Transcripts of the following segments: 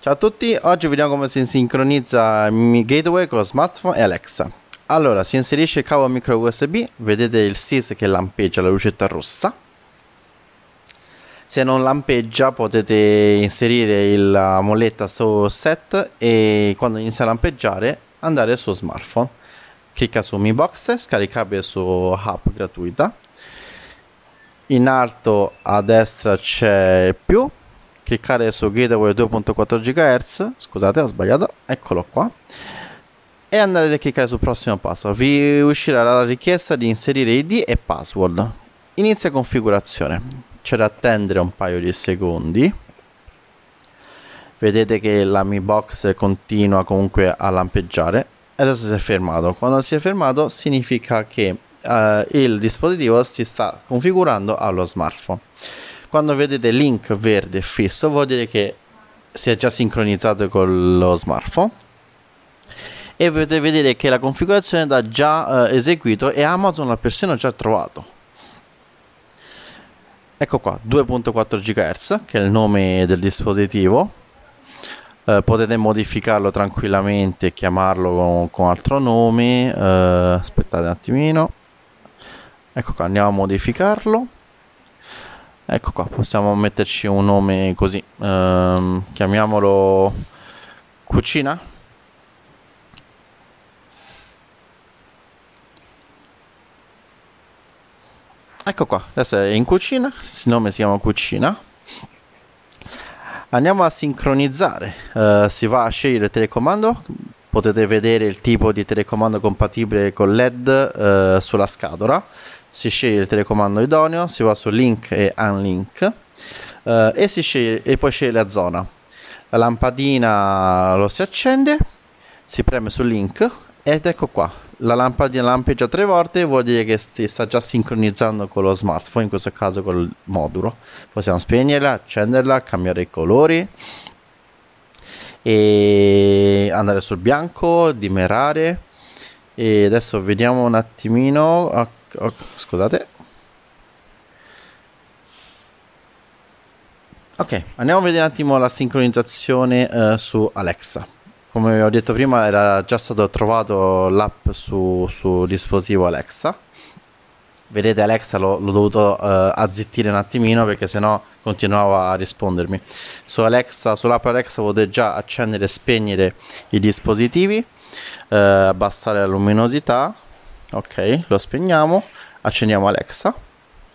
Ciao a tutti, oggi vediamo come si sincronizza il gateway con smartphone e Alexa. Allora, si inserisce il cavo micro USB, vedete il SIS che lampeggia la lucetta rossa. Se non lampeggia potete inserire la molletta su set e quando inizia a lampeggiare andare sul smartphone. Clicca su Mi Box, scaricabile su app gratuita. In alto a destra c'è più cliccare su Gateway 2.4 GHz, scusate ho sbagliato, eccolo qua, e andare a cliccare sul prossimo passo. Vi uscirà la richiesta di inserire ID e password. Inizia configurazione, c'è da attendere un paio di secondi. Vedete che la Mi Box continua comunque a lampeggiare e adesso si è fermato. Quando si è fermato significa che eh, il dispositivo si sta configurando allo smartphone. Quando vedete link verde fisso vuol dire che si è già sincronizzato con lo smartphone e potete vedere che la configurazione l'ha già eh, eseguito e Amazon l'ha persino già trovato. Ecco qua, 2.4 GHz che è il nome del dispositivo. Eh, potete modificarlo tranquillamente, chiamarlo con, con altro nome. Eh, aspettate un attimino. Ecco qua, andiamo a modificarlo. Ecco qua, possiamo metterci un nome così, ehm, chiamiamolo cucina. Ecco qua, adesso è in cucina, il nome si chiama cucina. Andiamo a sincronizzare, eh, si va a scegliere telecomando, potete vedere il tipo di telecomando compatibile con LED eh, sulla scatola si sceglie il telecomando idoneo, si va su link e unlink eh, e, sceglie, e poi sceglie la zona. La lampadina lo si accende, si preme sul link ed ecco qua, la lampadina lampeggia tre volte vuol dire che si sta già sincronizzando con lo smartphone, in questo caso col modulo. Possiamo spegnerla, accenderla, cambiare i colori e andare sul bianco, dimerare. E adesso vediamo un attimino oh, scusate ok andiamo a vedere un attimo la sincronizzazione eh, su Alexa come ho detto prima era già stato trovato l'app su, su dispositivo Alexa vedete Alexa l'ho, l'ho dovuto uh, eh, azzittire un attimino perché sennò continuava a rispondermi su Alexa, sull'app Alexa potete già accendere e spegnere i dispositivi uh, abbassare la luminosità Ok, lo spegniamo, accendiamo Alexa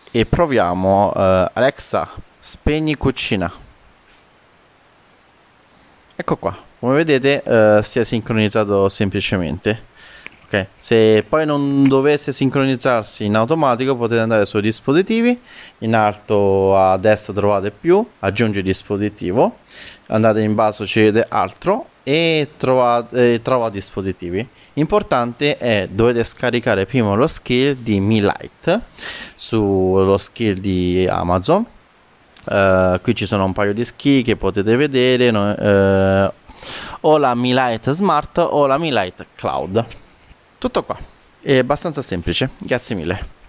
e proviamo uh, Alexa, spegni cucina. Ecco qua, come vedete uh, si è sincronizzato semplicemente. Ok, se poi non dovesse sincronizzarsi in automatico potete andare su dispositivi, in alto a destra trovate più, aggiungi dispositivo, andate in basso c'è altro e trova, eh, trova dispositivi. Importante è dovete scaricare prima lo skill di Mi Lite sullo skill di Amazon. Uh, qui ci sono un paio di skill che potete vedere no, uh, o la Mi Lite Smart o la Mi Lite Cloud. Tutto qua, è abbastanza semplice, grazie mille.